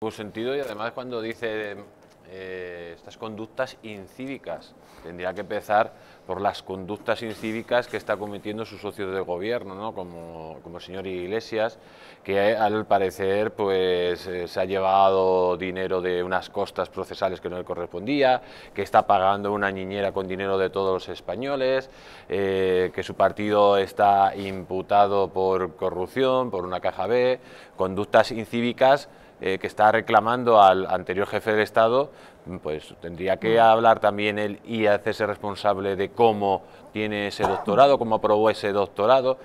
Tuvo pues sentido y además cuando dice eh, estas conductas incívicas, tendría que empezar por las conductas incívicas que está cometiendo su socio de gobierno, ¿no? como, como el señor Iglesias, que al parecer pues, eh, se ha llevado dinero de unas costas procesales que no le correspondía, que está pagando una niñera con dinero de todos los españoles, eh, que su partido está imputado por corrupción, por una caja B, conductas incívicas eh, que está reclamando al anterior jefe del Estado, pues tendría que mm. hablar también él y hacerse responsable de cómo tiene ese doctorado, cómo aprobó ese doctorado.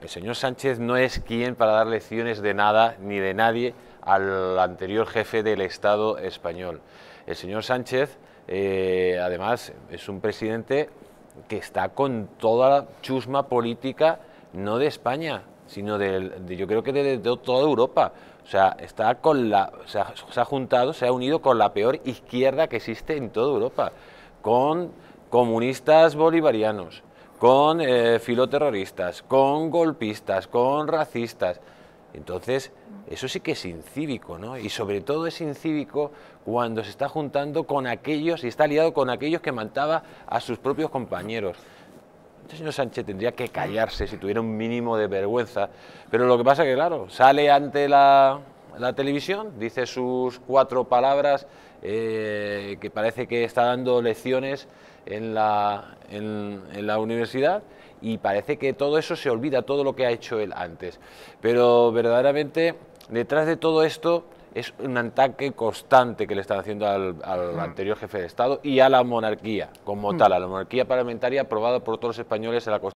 El señor Sánchez no es quien para dar lecciones de nada ni de nadie al anterior jefe del Estado español. El señor Sánchez, eh, además, es un presidente que está con toda la chusma política, no de España, sino de, yo creo que de, toda Europa. O sea, está con la, se ha juntado, se ha unido con la peor izquierda que existe en toda Europa, con comunistas bolivarianos, con eh, filoterroristas, con golpistas, con racistas. Entonces, eso sí que es incívico, ¿no? Y sobre todo es incívico cuando se está juntando con aquellos y está aliado con aquellos que mataba a sus propios compañeros. Este señor Sánchez tendría que callarse si tuviera un mínimo de vergüenza. Pero lo que pasa es que, claro, sale ante la, televisión, dice sus cuatro palabras, eh, que parece que está dando lecciones en la, en la universidad y parece que todo eso se olvida, todo lo que ha hecho él antes. Pero verdaderamente, detrás de todo esto es un ataque constante que le están haciendo al, anterior jefe de Estado y a la monarquía como tal, a la monarquía parlamentaria aprobada por todos los españoles en la Constitución.